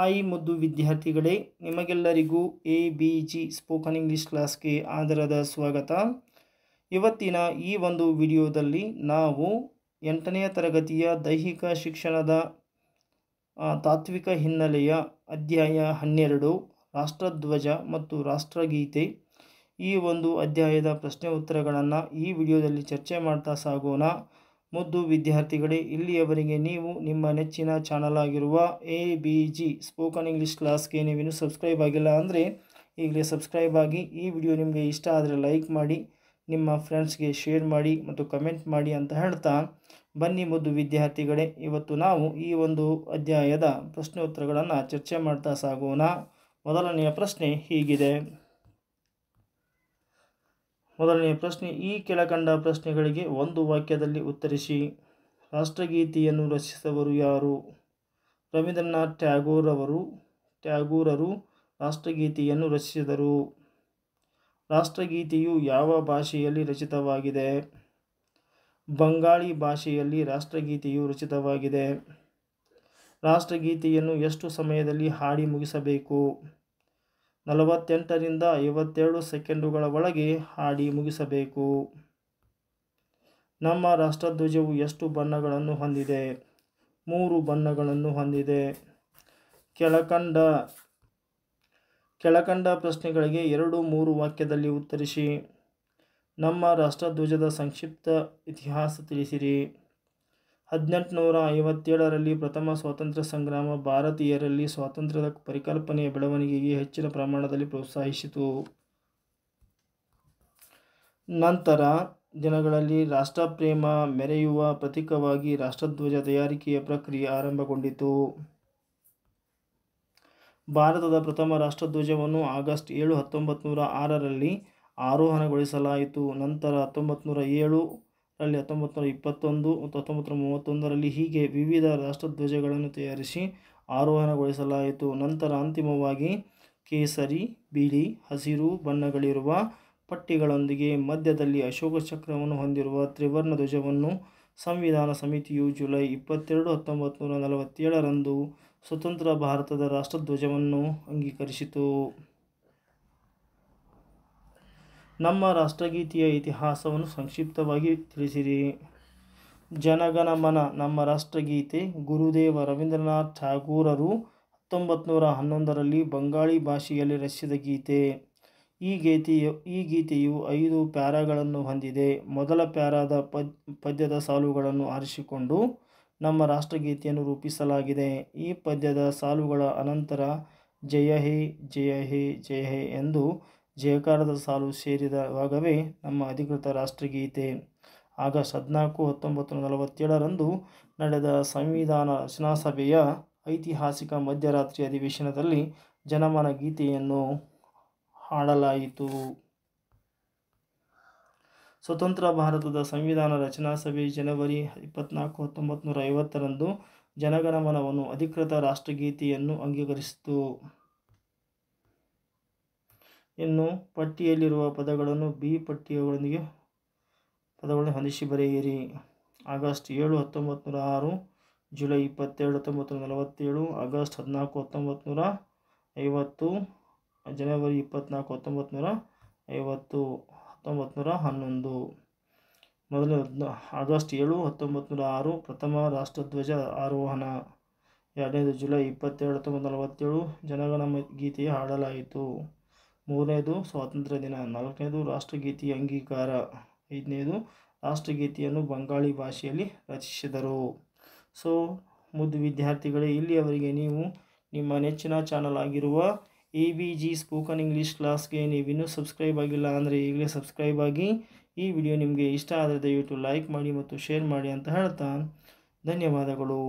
ಹಾಯಿ ಮುದ್ದು ವಿದ್ಯಾರ್ಥಿಗಳೇ ನಿಮಗೆಲ್ಲರಿಗೂ A B G spoken English ಕ್ಲಾಸ್ಗೆ ಆಧಾರದ ಸ್ವಾಗತ ಇವತ್ತಿನ ಈ ಒಂದು ವಿಡಿಯೋದಲ್ಲಿ ನಾವು ಎಂಟನೆಯ ತರಗತಿಯ ದೈಹಿಕ ಶಿಕ್ಷಣದ ತಾತ್ವಿಕ ಹಿನ್ನೆಲೆಯ ಅಧ್ಯಾಯ ಹನ್ನೆರಡು ರಾಷ್ಟ್ರಧ್ವಜ ಮತ್ತು ರಾಷ್ಟ್ರಗೀತೆ ಈ ಒಂದು ಅಧ್ಯಾಯದ ಪ್ರಶ್ನೆ ಉತ್ತರಗಳನ್ನು ಈ ವಿಡಿಯೋದಲ್ಲಿ ಚರ್ಚೆ ಮಾಡ್ತಾ ಸಾಗೋಣ ಮುದ್ದು ವಿದ್ಯಾರ್ಥಿಗಳೇ ಇಲ್ಲಿಯವರೆಗೆ ನೀವು ನಿಮ್ಮ ನೆಚ್ಚಿನ ಚಾನಲ್ ಆಗಿರುವ A B G spoken English ಕ್ಲಾಸ್ಗೆ ನೀವೇನು ಸಬ್ಸ್ಕ್ರೈಬ್ ಆಗಿಲ್ಲ ಅಂದರೆ ಈಗಲೇ ಸಬ್ಸ್ಕ್ರೈಬ್ ಆಗಿ ಈ ವಿಡಿಯೋ ನಿಮಗೆ ಇಷ್ಟ ಆದರೆ ಲೈಕ್ ಮಾಡಿ ನಿಮ್ಮ ಫ್ರೆಂಡ್ಸ್ಗೆ ಶೇರ್ ಮಾಡಿ ಮತ್ತು ಕಮೆಂಟ್ ಮಾಡಿ ಅಂತ ಹೇಳ್ತಾ ಬನ್ನಿ ಮುದ್ದು ವಿದ್ಯಾರ್ಥಿಗಳೇ ಇವತ್ತು ನಾವು ಈ ಒಂದು ಅಧ್ಯಾಯದ ಪ್ರಶ್ನೋತ್ತರಗಳನ್ನು ಚರ್ಚೆ ಮಾಡ್ತಾ ಸಾಗೋಣ ಮೊದಲನೆಯ ಪ್ರಶ್ನೆ ಹೀಗಿದೆ ಮೊದಲನೆಯ ಪ್ರಶ್ನೆ ಈ ಕೆಳಕಂಡ ಪ್ರಶ್ನೆಗಳಿಗೆ ಒಂದು ವಾಕ್ಯದಲ್ಲಿ ಉತ್ತರಿಸಿ ರಾಷ್ಟ್ರಗೀತೆಯನ್ನು ರಚಿಸಿದವರು ಯಾರು ರವೀಂದ್ರನಾಥ್ ಟ್ಯಾಗೋರ್ ಅವರು ಟ್ಯಾಗೂರರು ರಾಷ್ಟ್ರಗೀತೆಯನ್ನು ರಚಿಸಿದರು ರಾಷ್ಟ್ರಗೀತೆಯು ಯಾವ ಭಾಷೆಯಲ್ಲಿ ರಚಿತವಾಗಿದೆ ಬಂಗಾಳಿ ಭಾಷೆಯಲ್ಲಿ ರಾಷ್ಟ್ರಗೀತೆಯು ರಚಿತವಾಗಿದೆ ರಾಷ್ಟ್ರಗೀತೆಯನ್ನು ಎಷ್ಟು ಸಮಯದಲ್ಲಿ ಹಾಡಿ ಮುಗಿಸಬೇಕು ನಲವತ್ತೆಂಟರಿಂದ ಐವತ್ತೆರಡು ಸೆಕೆಂಡುಗಳ ಒಳಗೆ ಹಾಡಿ ಮುಗಿಸಬೇಕು ನಮ್ಮ ರಾಷ್ಟ್ರಧ್ವಜವು ಎಷ್ಟು ಬಣ್ಣಗಳನ್ನು ಹೊಂದಿದೆ ಮೂರು ಬಣ್ಣಗಳನ್ನು ಹೊಂದಿದೆ ಕೆಳಕಂಡ ಕೆಳಕಂಡ ಪ್ರಶ್ನೆಗಳಿಗೆ ಎರಡು ಮೂರು ವಾಕ್ಯದಲ್ಲಿ ಉತ್ತರಿಸಿ ನಮ್ಮ ರಾಷ್ಟ್ರಧ್ವಜದ ಸಂಕ್ಷಿಪ್ತ ಇತಿಹಾಸ ತಿಳಿಸಿರಿ ಹದಿನೆಂಟುನೂರ ಐವತ್ತೇಳರಲ್ಲಿ ಪ್ರಥಮ ಸ್ವಾತಂತ್ರ್ಯ ಸಂಗ್ರಾಮ ಭಾರತೀಯರಲ್ಲಿ ಸ್ವಾತಂತ್ರ್ಯದ ಪರಿಕಲ್ಪನೆಯ ಬೆಳವಣಿಗೆಗೆ ಹೆಚ್ಚಿನ ಪ್ರಮಾಣದಲ್ಲಿ ಪ್ರೋತ್ಸಾಹಿಸಿತು ನಂತರ ದಿನಗಳಲ್ಲಿ ರಾಷ್ಟ್ರಪ್ರೇಮ ಮೆರೆಯುವ ಪ್ರತೀಕವಾಗಿ ರಾಷ್ಟ್ರಧ್ವಜ ತಯಾರಿಕೆಯ ಪ್ರಕ್ರಿಯೆ ಆರಂಭಗೊಂಡಿತು ಭಾರತದ ಪ್ರಥಮ ರಾಷ್ಟ್ರಧ್ವಜವನ್ನು ಆಗಸ್ಟ್ ಏಳು ಹತ್ತೊಂಬತ್ತು ನೂರ ಆರರಲ್ಲಿ ಆರೋಹಣಗೊಳಿಸಲಾಯಿತು ನಂತರ ಹತ್ತೊಂಬತ್ತು ನೂರ ಏಳು ಅಲ್ಲಿ ಹತ್ತೊಂಬತ್ತು ನೂರ ಇಪ್ಪತ್ತೊಂದು ಮತ್ತು ಹತ್ತೊಂಬತ್ತು ನೂರ ಮೂವತ್ತೊಂದರಲ್ಲಿ ಹೀಗೆ ವಿವಿಧ ರಾಷ್ಟ್ರಧ್ವಜಗಳನ್ನು ತಯಾರಿಸಿ ಆರೋಹಣಗೊಳಿಸಲಾಯಿತು ನಂತರ ಅಂತಿಮವಾಗಿ ಕೇಸರಿ ಬಿಳಿ ಹಸಿರು ಬಣ್ಣಗಳಿರುವ ಪಟ್ಟಿಗಳೊಂದಿಗೆ ಮಧ್ಯದಲ್ಲಿ ಅಶೋಕ ಚಕ್ರವನ್ನು ಹೊಂದಿರುವ ತ್ರಿವರ್ಣ ಧ್ವಜವನ್ನು ಸಂವಿಧಾನ ಸಮಿತಿಯು ಜುಲೈ ಇಪ್ಪತ್ತೆರಡು ಹತ್ತೊಂಬತ್ತು ನೂರ ನಲವತ್ತೇಳರಂದು ಸ್ವತಂತ್ರ ಭಾರತದ ರಾಷ್ಟ್ರಧ್ವಜವನ್ನು ಅಂಗೀಕರಿಸಿತು ನಮ್ಮ ರಾಷ್ಟ್ರಗೀತೆಯ ಇತಿಹಾಸವನ್ನು ಸಂಕ್ಷಿಪ್ತವಾಗಿ ತಿಳಿಸಿರಿ ಮನ ನಮ್ಮ ರಾಷ್ಟ್ರಗೀತೆ ಗುರುದೇವ ರವೀಂದ್ರನಾಥ್ ಠಾಗೂರರು ಹತ್ತೊಂಬತ್ತು ನೂರ ಹನ್ನೊಂದರಲ್ಲಿ ಬಂಗಾಳಿ ಭಾಷೆಯಲ್ಲಿ ರಚಿಸಿದ ಗೀತೆ ಈ ಗೀತೆಯು ಈ ಗೀತೆಯು ಐದು ಪ್ಯಾರಾಗಳನ್ನು ಹೊಂದಿದೆ ಮೊದಲ ಪ್ಯಾರಾದ ಪದ್ ಪದ್ಯದ ಸಾಲುಗಳನ್ನು ಆರಿಸಿಕೊಂಡು ನಮ್ಮ ರಾಷ್ಟ್ರಗೀತೆಯನ್ನು ರೂಪಿಸಲಾಗಿದೆ ಈ ಪದ್ಯದ ಸಾಲುಗಳ ಅನಂತರ ಜಯ ಹೇ ಜಯ ಹೇ ಜಯ ಹೇ ಎಂದು ಜಯಕಾರದ ಸಾಲು ಸೇರಿದವಾಗವೇ ನಮ್ಮ ಅಧಿಕೃತ ರಾಷ್ಟ್ರಗೀತೆ ಆಗಸ್ಟ್ ಹದಿನಾಲ್ಕು ಹತ್ತೊಂಬತ್ತು ನೂರ ನಲವತ್ತೇಳರಂದು ನಡೆದ ಸಂವಿಧಾನ ರಚನಾಸಭೆಯ ಐತಿಹಾಸಿಕ ಮಧ್ಯರಾತ್ರಿ ಅಧಿವೇಶನದಲ್ಲಿ ಜನಮನ ಗೀತೆಯನ್ನು ಹಾಡಲಾಯಿತು ಸ್ವತಂತ್ರ ಭಾರತದ ಸಂವಿಧಾನ ರಚನಾ ಸಭೆ ಜನವರಿ ಇಪ್ಪತ್ನಾಲ್ಕು ಹತ್ತೊಂಬತ್ತು ನೂರ ಐವತ್ತರಂದು ಜನಗಣಮನವನ್ನು ಅಧಿಕೃತ ರಾಷ್ಟ್ರಗೀತೆಯನ್ನು ಅಂಗೀಕರಿಸಿತು ಇನ್ನು ಪಟ್ಟಿಯಲ್ಲಿರುವ ಪದಗಳನ್ನು ಬಿ ಪಟ್ಟಿಯೊಂದಿಗೆ ಪದಗಳನ್ನು ಹೊಂದಿಸಿ ಬರೆಯಿರಿ ಆಗಸ್ಟ್ ಏಳು ಹತ್ತೊಂಬತ್ತು ನೂರ ಆರು ಜುಲೈ ಇಪ್ಪತ್ತೆರಡು ಹತ್ತೊಂಬತ್ತು ನೂರ ನಲವತ್ತೇಳು ಆಗಸ್ಟ್ ಹದಿನಾಲ್ಕು ಹತ್ತೊಂಬತ್ತು ನೂರ ಐವತ್ತು ಜನವರಿ ಇಪ್ಪತ್ತ್ನಾಲ್ಕು ಹತ್ತೊಂಬತ್ತು ನೂರ ಐವತ್ತು ಹತ್ತೊಂಬತ್ತು ನೂರ ಹನ್ನೊಂದು ಮೊದಲ ಆಗಸ್ಟ್ ಏಳು ಹತ್ತೊಂಬತ್ತು ನೂರ ಆರು ಪ್ರಥಮ ರಾಷ್ಟ್ರಧ್ವಜ ಆರೋಹಣ ಎರಡನೇದು ಜುಲೈ ಇಪ್ಪತ್ತೆರಡು ಹತ್ತೊಂಬತ್ತು ನಲವತ್ತೇಳು ಜನಗಣ ಗೀತೆ ಹಾಡಲಾಯಿತು ಮೂರನೇದು ಸ್ವಾತಂತ್ರ್ಯ ದಿನ ನಾಲ್ಕನೇದು ರಾಷ್ಟ್ರಗೀತೆಯ ಅಂಗೀಕಾರ ಐದನೇದು ರಾಷ್ಟ್ರಗೀತೆಯನ್ನು ಬಂಗಾಳಿ ಭಾಷೆಯಲ್ಲಿ ರಚಿಸಿದರು ಸೊ ಮುದ್ದು ವಿದ್ಯಾರ್ಥಿಗಳೇ ಇಲ್ಲಿಯವರೆಗೆ ನೀವು ನಿಮ್ಮ ನೆಚ್ಚಿನ ಚಾನಲ್ ಆಗಿರುವ A B G spoken English ಕ್ಲಾಸ್ಗೆ ಇನ್ನೂ ಸಬ್ಸ್ಕ್ರೈಬ್ ಆಗಿಲ್ಲ ಅಂದರೆ ಈಗಲೇ ಸಬ್ಸ್ಕ್ರೈಬ್ ಆಗಿ ಈ ವಿಡಿಯೋ ನಿಮಗೆ ಇಷ್ಟ ಆದರೆ ದಯವಿಟ್ಟು ಲೈಕ್ ಮಾಡಿ ಮತ್ತು ಶೇರ್ ಮಾಡಿ ಅಂತ ಹೇಳ್ತಾ ಧನ್ಯವಾದಗಳು